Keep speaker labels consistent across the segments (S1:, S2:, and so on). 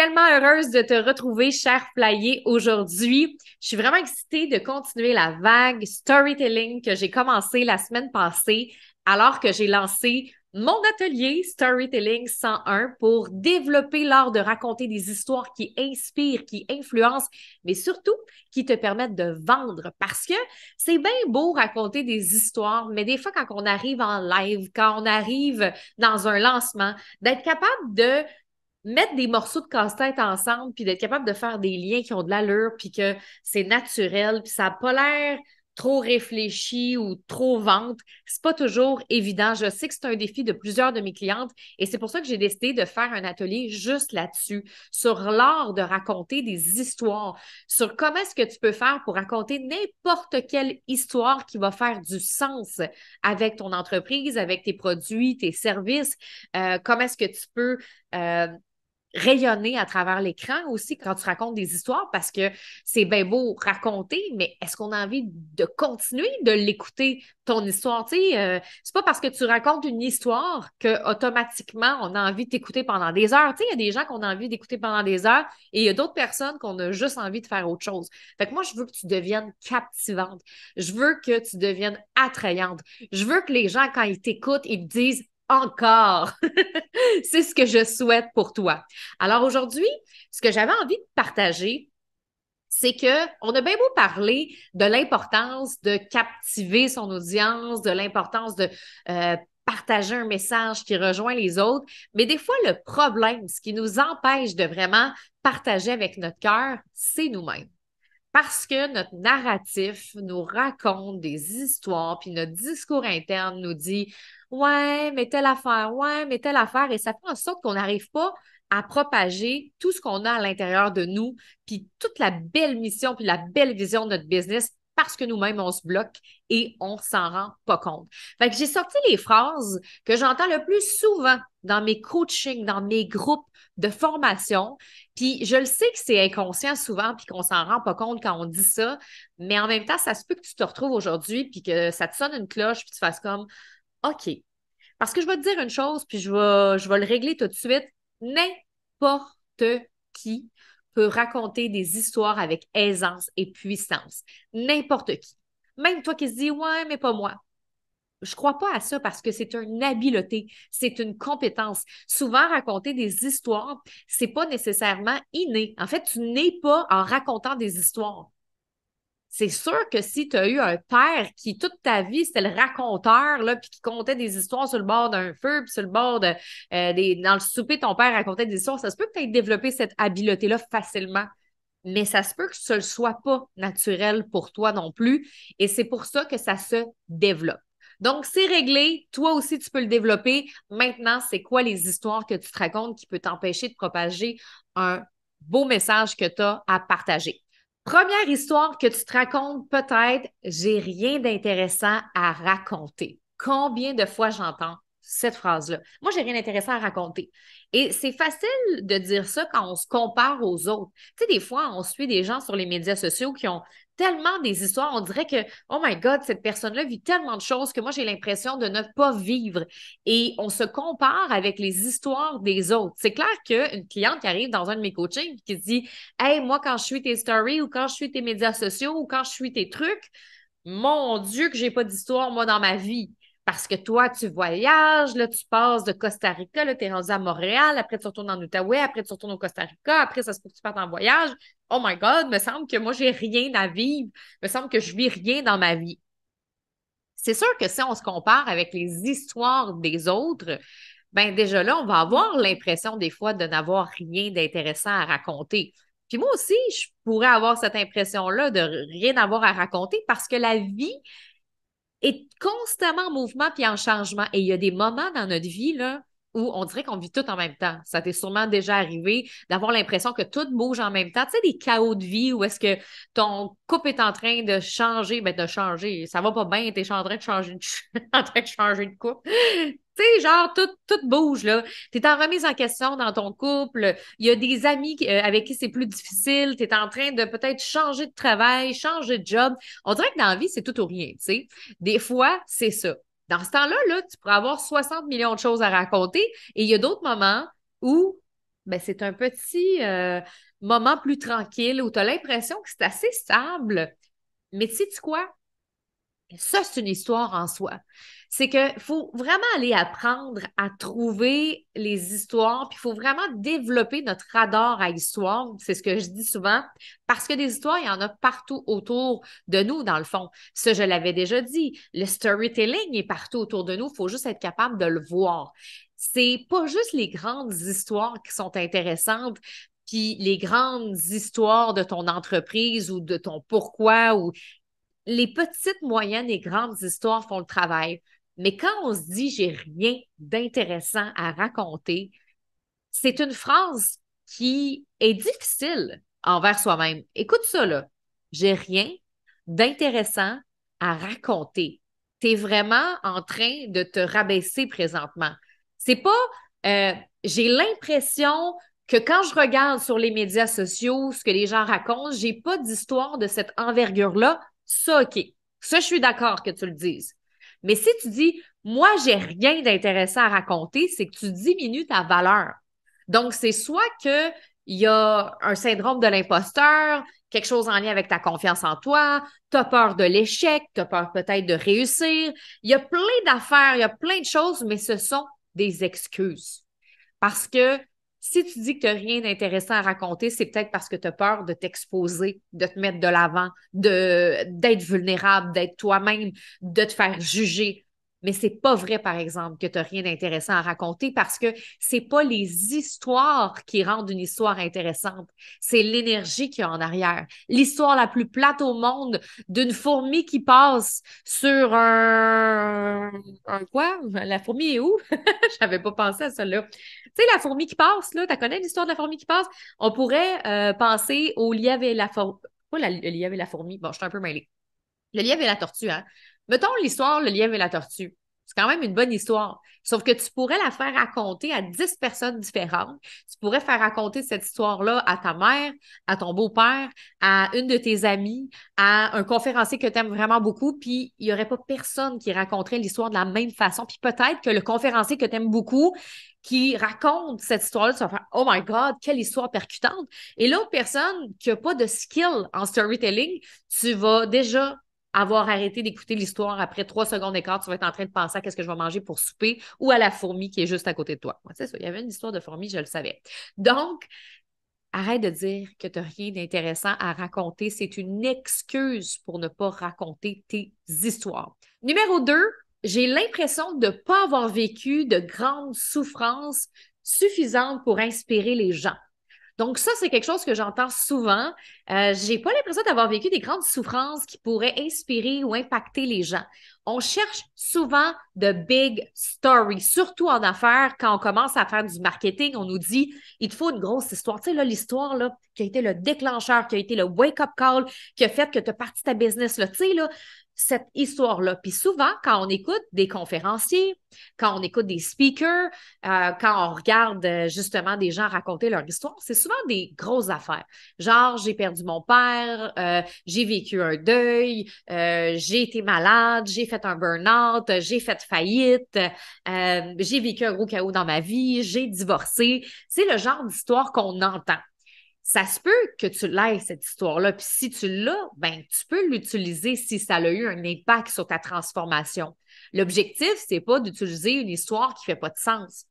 S1: tellement heureuse de te retrouver, cher Flyer, aujourd'hui. Je suis vraiment excitée de continuer la vague storytelling que j'ai commencé la semaine passée alors que j'ai lancé mon atelier Storytelling 101 pour développer l'art de raconter des histoires qui inspirent, qui influencent, mais surtout qui te permettent de vendre. Parce que c'est bien beau raconter des histoires, mais des fois, quand on arrive en live, quand on arrive dans un lancement, d'être capable de mettre des morceaux de casse-tête ensemble, puis d'être capable de faire des liens qui ont de l'allure, puis que c'est naturel, puis ça n'a pas l'air trop réfléchi ou trop vente, c'est pas toujours évident. Je sais que c'est un défi de plusieurs de mes clientes et c'est pour ça que j'ai décidé de faire un atelier juste là-dessus, sur l'art de raconter des histoires, sur comment est-ce que tu peux faire pour raconter n'importe quelle histoire qui va faire du sens avec ton entreprise, avec tes produits, tes services, euh, comment est-ce que tu peux euh, rayonner à travers l'écran aussi quand tu racontes des histoires parce que c'est bien beau raconter, mais est-ce qu'on a envie de continuer de l'écouter, ton histoire? Tu sais, euh, c'est pas parce que tu racontes une histoire que automatiquement on a envie de t'écouter pendant des heures. Tu sais, il y a des gens qu'on a envie d'écouter pendant des heures et il y a d'autres personnes qu'on a juste envie de faire autre chose. Fait que moi, je veux que tu deviennes captivante. Je veux que tu deviennes attrayante. Je veux que les gens, quand ils t'écoutent, ils te disent encore. c'est ce que je souhaite pour toi. Alors aujourd'hui, ce que j'avais envie de partager, c'est que on a bien beau parler de l'importance de captiver son audience, de l'importance de euh, partager un message qui rejoint les autres, mais des fois le problème, ce qui nous empêche de vraiment partager avec notre cœur, c'est nous-mêmes parce que notre narratif nous raconte des histoires, puis notre discours interne nous dit Ouais, mais telle affaire, ouais, mais telle affaire, et ça fait en sorte qu'on n'arrive pas à propager tout ce qu'on a à l'intérieur de nous, puis toute la belle mission, puis la belle vision de notre business parce que nous-mêmes, on se bloque et on s'en rend pas compte. Fait que j'ai sorti les phrases que j'entends le plus souvent dans mes coachings, dans mes groupes de formation. Puis je le sais que c'est inconscient souvent, puis qu'on s'en rend pas compte quand on dit ça, mais en même temps, ça se peut que tu te retrouves aujourd'hui, puis que ça te sonne une cloche, puis tu fasses comme OK. Parce que je vais te dire une chose, puis je vais, je vais le régler tout de suite. N'importe qui peut raconter des histoires avec aisance et puissance. N'importe qui. Même toi qui se dis Ouais, mais pas moi. Je crois pas à ça parce que c'est une habileté, c'est une compétence. Souvent, raconter des histoires, c'est pas nécessairement inné. En fait, tu n'es pas en racontant des histoires c'est sûr que si tu as eu un père qui, toute ta vie, c'était le raconteur, là, puis qui comptait des histoires sur le bord d'un feu, puis sur le bord de, euh, dans le souper, ton père racontait des histoires, ça se peut que tu aies développé cette habileté-là facilement. Mais ça se peut que ce ne soit pas naturel pour toi non plus. Et c'est pour ça que ça se développe. Donc, c'est réglé. Toi aussi, tu peux le développer. Maintenant, c'est quoi les histoires que tu te racontes qui peut t'empêcher de propager un beau message que tu as à partager? Première histoire que tu te racontes peut-être, j'ai rien d'intéressant à raconter. Combien de fois j'entends cette phrase-là? Moi, j'ai rien d'intéressant à raconter. Et c'est facile de dire ça quand on se compare aux autres. Tu sais, des fois, on suit des gens sur les médias sociaux qui ont tellement des histoires. On dirait que, oh my God, cette personne-là vit tellement de choses que moi, j'ai l'impression de ne pas vivre. Et on se compare avec les histoires des autres. C'est clair qu'une cliente qui arrive dans un de mes coachings qui dit, hey, moi, quand je suis tes stories ou quand je suis tes médias sociaux ou quand je suis tes trucs, mon Dieu, que j'ai pas d'histoire, moi, dans ma vie parce que toi, tu voyages, là, tu passes de Costa Rica, tu es rendu à Montréal, après tu retournes en Outaouais, après tu retournes au Costa Rica, après ça se peut que tu partes en voyage. Oh my God, me semble que moi, j'ai rien à vivre, me semble que je vis rien dans ma vie. C'est sûr que si on se compare avec les histoires des autres, ben déjà là, on va avoir l'impression des fois de n'avoir rien d'intéressant à raconter. Puis moi aussi, je pourrais avoir cette impression-là de rien avoir à raconter parce que la vie est constamment en mouvement puis en changement. Et il y a des moments dans notre vie, où on dirait qu'on vit tout en même temps. Ça t'est sûrement déjà arrivé d'avoir l'impression que tout bouge en même temps. Tu sais, des chaos de vie où est-ce que ton couple est en train de changer, ben de changer. Ça va pas bien, t'es en train de changer de, en train de changer de tu sais, genre, tout, bouge, là. Tu es en remise en question dans ton couple. Il y a des amis euh, avec qui c'est plus difficile. Tu es en train de peut-être changer de travail, changer de job. On dirait que dans la vie, c'est tout ou rien, tu sais. Des fois, c'est ça. Dans ce temps-là, là, tu pourras avoir 60 millions de choses à raconter et il y a d'autres moments où ben, c'est un petit euh, moment plus tranquille où tu as l'impression que c'est assez stable. Mais tu sais quoi? ça, c'est une histoire en soi. C'est qu'il faut vraiment aller apprendre à trouver les histoires, puis il faut vraiment développer notre radar à histoire. C'est ce que je dis souvent, parce que des histoires, il y en a partout autour de nous, dans le fond. Ça, je l'avais déjà dit. Le storytelling est partout autour de nous. Il faut juste être capable de le voir. C'est pas juste les grandes histoires qui sont intéressantes, puis les grandes histoires de ton entreprise ou de ton pourquoi ou les petites, moyennes et grandes histoires font le travail. Mais quand on se dit j'ai rien d'intéressant à raconter, c'est une phrase qui est difficile envers soi-même. Écoute ça là. J'ai rien d'intéressant à raconter. Tu es vraiment en train de te rabaisser présentement. C'est pas euh, j'ai l'impression que quand je regarde sur les médias sociaux ce que les gens racontent, j'ai pas d'histoire de cette envergure-là. Ça, OK. Ça, je suis d'accord que tu le dises. Mais si tu dis, moi, j'ai rien d'intéressant à raconter, c'est que tu diminues ta valeur. Donc, c'est soit que il y a un syndrome de l'imposteur, quelque chose en lien avec ta confiance en toi, tu as peur de l'échec, tu as peur peut-être de réussir. Il y a plein d'affaires, il y a plein de choses, mais ce sont des excuses. Parce que si tu dis que tu n'as rien d'intéressant à raconter, c'est peut-être parce que tu as peur de t'exposer, de te mettre de l'avant, d'être vulnérable, d'être toi-même, de te faire juger, mais c'est pas vrai, par exemple, que tu n'as rien d'intéressant à raconter parce que c'est pas les histoires qui rendent une histoire intéressante, c'est l'énergie qu'il y a en arrière. L'histoire la plus plate au monde d'une fourmi qui passe sur un... un quoi? La fourmi est où? J'avais pas pensé à ça, là. Tu sais, la fourmi qui passe, là, tu connais l'histoire de la fourmi qui passe? On pourrait euh, penser au lièvre et la fourmi. Pas le lièvre et la fourmi. Bon, je suis un peu mêlée. Le lièvre et la tortue, hein? Mettons l'histoire Le lièvre et la tortue. C'est quand même une bonne histoire. Sauf que tu pourrais la faire raconter à 10 personnes différentes. Tu pourrais faire raconter cette histoire-là à ta mère, à ton beau-père, à une de tes amies, à un conférencier que tu aimes vraiment beaucoup, puis il n'y aurait pas personne qui raconterait l'histoire de la même façon. Puis peut-être que le conférencier que tu aimes beaucoup, qui raconte cette histoire-là, tu vas faire Oh my God, quelle histoire percutante! Et l'autre personne qui n'a pas de skill en storytelling, tu vas déjà avoir arrêté d'écouter l'histoire après trois secondes d'écart, tu vas être en train de penser à qu'est-ce que je vais manger pour souper ou à la fourmi qui est juste à côté de toi. C'est ça, il y avait une histoire de fourmi, je le savais. Donc, arrête de dire que tu n'as rien d'intéressant à raconter. C'est une excuse pour ne pas raconter tes histoires. Numéro deux, j'ai l'impression de ne pas avoir vécu de grandes souffrances suffisantes pour inspirer les gens. Donc ça, c'est quelque chose que j'entends souvent. Je euh, j'ai pas l'impression d'avoir vécu des grandes souffrances qui pourraient inspirer ou impacter les gens. On cherche souvent de big stories, surtout en affaires. Quand on commence à faire du marketing, on nous dit il te faut une grosse histoire. Tu sais, là, l'histoire là, qui a été le déclencheur, qui a été le wake-up call, qui a fait que tu as parti ta business. Là. Tu sais, là, cette histoire-là. Puis souvent, quand on écoute des conférenciers, quand on écoute des speakers, euh, quand on regarde euh, justement des gens raconter leur histoire, c'est souvent des grosses affaires. Genre, j'ai perdu mon père, euh, j'ai vécu un deuil, j'ai été malade, j'ai fait un burn-out, j'ai fait faillite, j'ai vécu un gros chaos dans ma vie, j'ai divorcé. C'est le genre d'histoire qu'on entend ça se peut que tu l'aies, cette histoire-là. Puis si tu l'as, ben, tu peux l'utiliser si ça a eu un impact sur ta transformation. L'objectif, n'est pas d'utiliser une histoire qui fait pas de sens.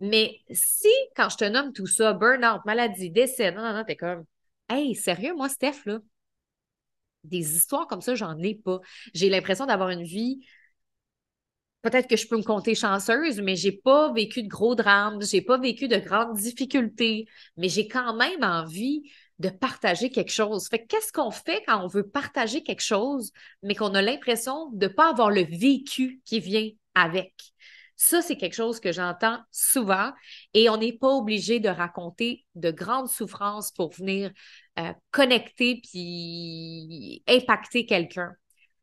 S1: Mais si, quand je te nomme tout ça, burn-out, maladie, décès, non, non, non, t'es comme, hey, sérieux, moi, Steph, là, des histoires comme ça, j'en ai pas. J'ai l'impression d'avoir une vie peut-être que je peux me compter chanceuse, mais j'ai pas vécu de gros drames, j'ai pas vécu de grandes difficultés, mais j'ai quand même envie de partager quelque chose. Fait qu'est-ce qu'on fait quand on veut partager quelque chose, mais qu'on a l'impression de pas avoir le vécu qui vient avec? Ça, c'est quelque chose que j'entends souvent et on n'est pas obligé de raconter de grandes souffrances pour venir euh, connecter puis impacter quelqu'un.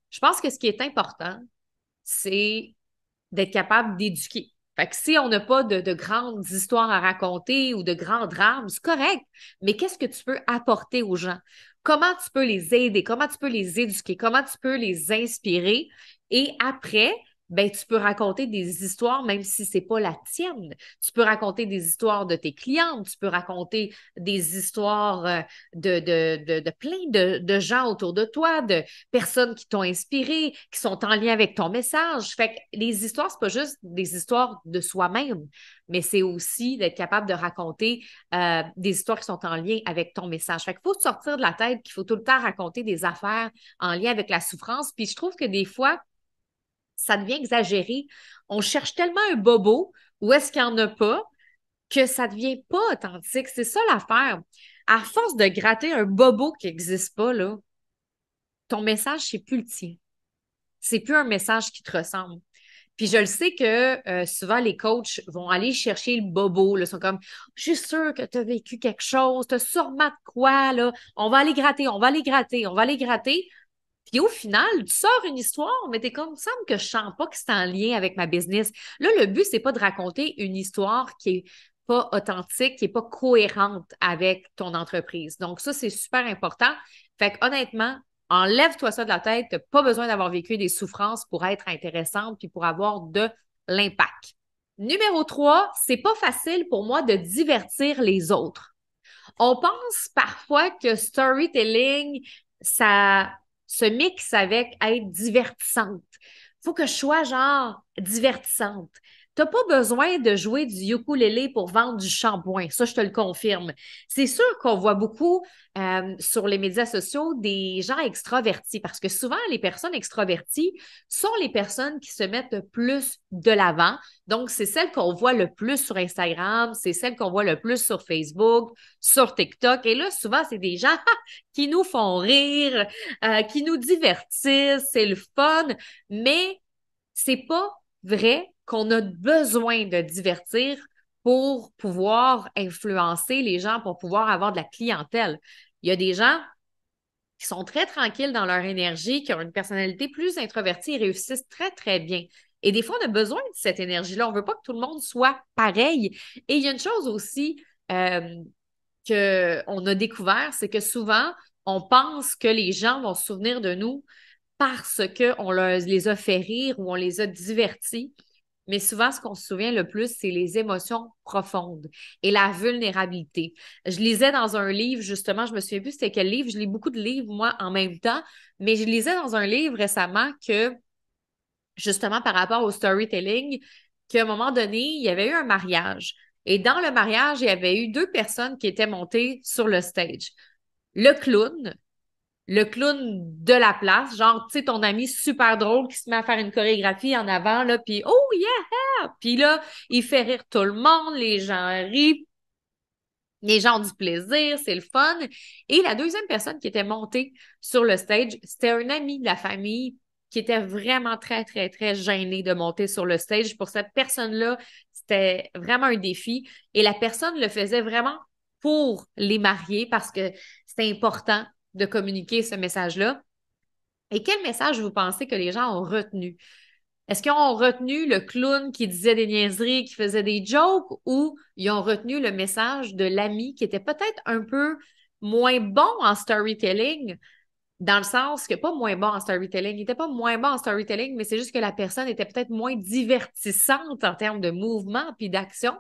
S1: Je pense que ce qui est important, c'est d'être capable d'éduquer. Fait que si on n'a pas de, de, grandes histoires à raconter ou de grands drames, c'est correct. Mais qu'est-ce que tu peux apporter aux gens? Comment tu peux les aider? Comment tu peux les éduquer? Comment tu peux les inspirer? Et après, ben, tu peux raconter des histoires, même si c'est pas la tienne. Tu peux raconter des histoires de tes clientes, tu peux raconter des histoires euh, de, de, plein de, de, gens autour de toi, de personnes qui t'ont inspiré, qui sont en lien avec ton message. Fait que les histoires, n'est pas juste des histoires de soi-même, mais c'est aussi d'être capable de raconter euh, des histoires qui sont en lien avec ton message. Fait faut sortir de la tête qu'il faut tout le temps raconter des affaires en lien avec la souffrance. Puis je trouve que des fois, ça devient exagéré. On cherche tellement un bobo où est-ce qu'il n'y en a pas que ça devient pas authentique. C'est ça l'affaire. À force de gratter un bobo qui n'existe pas, là, ton message, c'est plus le tien. C'est plus un message qui te ressemble. Puis je le sais que euh, souvent les coachs vont aller chercher le bobo. Ils sont comme Je suis sûr que tu as vécu quelque chose, tu as sûrement de quoi, là. On va aller gratter, on va aller gratter, on va aller gratter. Et au final, tu sors une histoire, mais tu es comme, semble que je sens pas que c'est en lien avec ma business. Là, le but, c'est pas de raconter une histoire qui est pas authentique, qui n'est pas cohérente avec ton entreprise. Donc, ça, c'est super important. Fait honnêtement, enlève-toi ça de la tête. Tu n'as pas besoin d'avoir vécu des souffrances pour être intéressante puis pour avoir de l'impact. Numéro 3, c'est pas facile pour moi de divertir les autres. On pense parfois que storytelling, ça se mixe avec être divertissante. Faut que je sois genre divertissante. T'as pas besoin de jouer du ukulélé pour vendre du shampoing, ça je te le confirme. C'est sûr qu'on voit beaucoup euh, sur les médias sociaux des gens extravertis parce que souvent les personnes extraverties sont les personnes qui se mettent plus de l'avant. Donc c'est celles qu'on voit le plus sur Instagram, c'est celles qu'on voit le plus sur Facebook, sur TikTok. Et là souvent c'est des gens qui nous font rire, euh, qui nous divertissent, c'est le fun, mais c'est pas vrai qu'on a besoin de divertir pour pouvoir influencer les gens, pour pouvoir avoir de la clientèle. Il y a des gens qui sont très tranquilles dans leur énergie, qui ont une personnalité plus introvertie et réussissent très, très bien. Et des fois, on a besoin de cette énergie-là. On ne veut pas que tout le monde soit pareil. Et il y a une chose aussi euh, qu'on a découvert, c'est que souvent, on pense que les gens vont se souvenir de nous parce qu'on les a fait rire ou on les a divertis. Mais souvent, ce qu'on se souvient le plus, c'est les émotions profondes et la vulnérabilité. Je lisais dans un livre, justement, je me souviens plus c'était quel livre, je lis beaucoup de livres, moi, en même temps, mais je lisais dans un livre récemment que, justement, par rapport au storytelling, qu'à un moment donné, il y avait eu un mariage. Et dans le mariage, il y avait eu deux personnes qui étaient montées sur le stage. Le clown, le clown de la place, genre, tu sais, ton ami super drôle qui se met à faire une chorégraphie en avant, là, puis « Oh, yeah! » Puis là, il fait rire tout le monde, les gens rient, les gens ont du plaisir, c'est le fun. Et la deuxième personne qui était montée sur le stage, c'était un ami de la famille qui était vraiment très, très, très gêné de monter sur le stage. Pour cette personne-là, c'était vraiment un défi. Et la personne le faisait vraiment pour les mariés parce que c'était important de communiquer ce message-là. Et quel message vous pensez que les gens ont retenu? Est-ce qu'ils ont retenu le clown qui disait des niaiseries, qui faisait des jokes, ou ils ont retenu le message de l'ami qui était peut-être un peu moins bon en storytelling, dans le sens que pas moins bon en storytelling, il n'était pas moins bon en storytelling, mais c'est juste que la personne était peut-être moins divertissante en termes de mouvement puis d'action,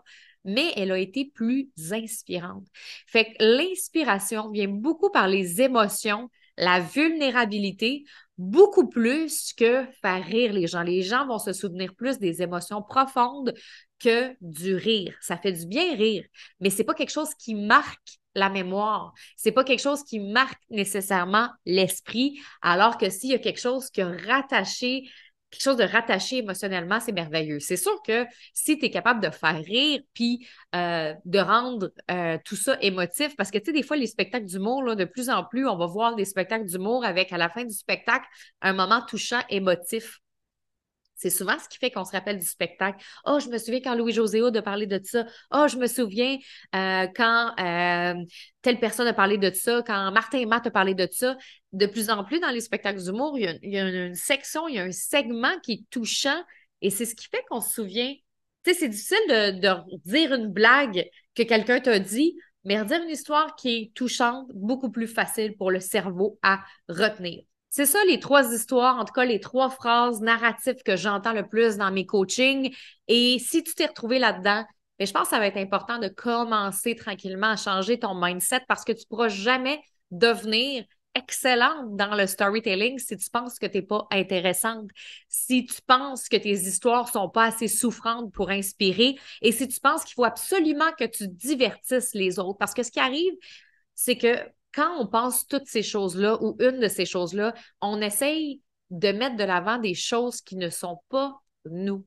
S1: mais elle a été plus inspirante. Fait que l'inspiration vient beaucoup par les émotions, la vulnérabilité, beaucoup plus que faire rire les gens. Les gens vont se souvenir plus des émotions profondes que du rire. Ça fait du bien rire, mais c'est pas quelque chose qui marque la mémoire. C'est pas quelque chose qui marque nécessairement l'esprit, alors que s'il y a quelque chose qui a rattaché quelque chose de rattaché émotionnellement, c'est merveilleux. C'est sûr que si tu es capable de faire rire, puis euh, de rendre euh, tout ça émotif, parce que tu sais, des fois, les spectacles d'humour, là, de plus en plus, on va voir des spectacles d'humour avec, à la fin du spectacle, un moment touchant, émotif. C'est souvent ce qui fait qu'on se rappelle du spectacle. Oh, je me souviens quand louis Joséo a parlé de ça. Oh, je me souviens euh, quand telle personne a parlé de ça, quand Martin et Matt a parlé de ça de plus en plus dans les spectacles d'humour, il, y a une section, il y a un segment qui est touchant et c'est ce qui fait qu'on se souvient. Tu sais, c'est difficile de, dire une blague que quelqu'un t'a dit, mais redire une histoire qui est touchante, beaucoup plus facile pour le cerveau à retenir. C'est ça les trois histoires, en tout cas les trois phrases narratives que j'entends le plus dans mes coachings. Et si tu t'es retrouvé là-dedans, ben, je pense que ça va être important de commencer tranquillement à changer ton mindset parce que tu ne pourras jamais devenir excellente dans le storytelling si tu penses que tu n'es pas intéressante, si tu penses que tes histoires sont pas assez souffrantes pour inspirer et si tu penses qu'il faut absolument que tu divertisses les autres. Parce que ce qui arrive, c'est que quand on pense toutes ces choses-là ou une de ces choses-là, on essaye de mettre de l'avant des choses qui ne sont pas nous.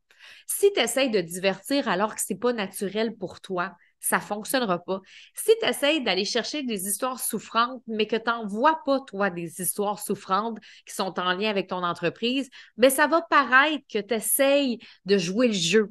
S1: Si tu essaies de divertir alors que c'est pas naturel pour toi, ça fonctionnera pas. Si tu essaies d'aller chercher des histoires souffrantes, mais que tu n'en vois pas, toi, des histoires souffrantes qui sont en lien avec ton entreprise, mais ben, ça va paraître que tu essayes de jouer le jeu.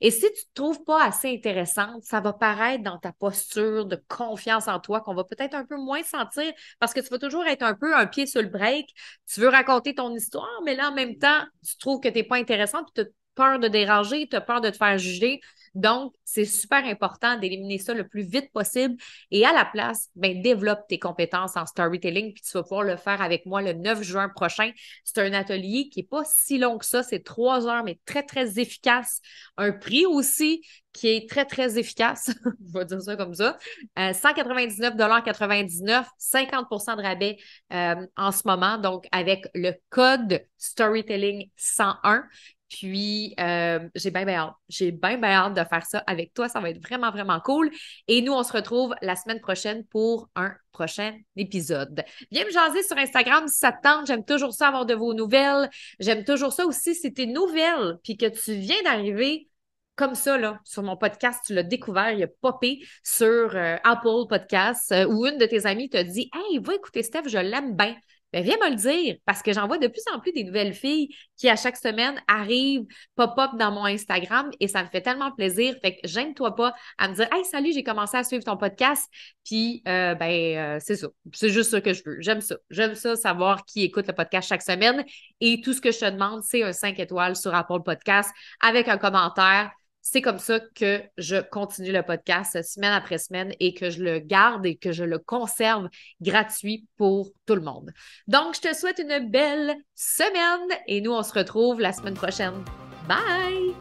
S1: Et si tu ne te trouves pas assez intéressante, ça va paraître dans ta posture de confiance en toi qu'on va peut-être un peu moins sentir parce que tu vas toujours être un peu un pied sur le break. Tu veux raconter ton histoire, mais là, en même temps, tu trouves que tu n'es pas intéressante, tu as peur de déranger, tu as peur de te faire juger. Donc, c'est super important d'éliminer ça le plus vite possible et à la place, ben, développe tes compétences en storytelling, puis tu vas pouvoir le faire avec moi le 9 juin prochain. C'est un atelier qui n'est pas si long que ça, c'est trois heures, mais très, très efficace. Un prix aussi qui est très, très efficace, je vais dire ça comme ça, 199,99 euh, 50 de rabais euh, en ce moment, donc avec le code Storytelling 101. Puis, euh, j'ai bien, bien hâte. J'ai bien, bien hâte de faire ça avec toi. Ça va être vraiment, vraiment cool. Et nous, on se retrouve la semaine prochaine pour un prochain épisode. Viens me jaser sur Instagram si ça te tente. J'aime toujours ça avoir de vos nouvelles. J'aime toujours ça aussi si t'es nouvelles nouvelle puis que tu viens d'arriver comme ça, là, sur mon podcast, tu l'as découvert, il a popé sur euh, Apple Podcasts euh, où une de tes amies te dit Hey, va écouter Steph, je l'aime bien. Ben, viens me le dire parce que j'en vois de plus en plus des nouvelles filles qui, à chaque semaine, arrivent, pop-up dans mon Instagram et ça me fait tellement plaisir. Fait que j'aime toi pas à me dire Hey, salut, j'ai commencé à suivre ton podcast. Puis, euh, ben, euh, c'est ça. C'est juste ça que je veux. J'aime ça. J'aime ça, savoir qui écoute le podcast chaque semaine. Et tout ce que je te demande, c'est un 5 étoiles sur Apple Podcast avec un commentaire. C'est comme ça que je continue le podcast semaine après semaine et que je le garde et que je le conserve gratuit pour tout le monde. Donc, je te souhaite une belle semaine et nous, on se retrouve la semaine prochaine. Bye!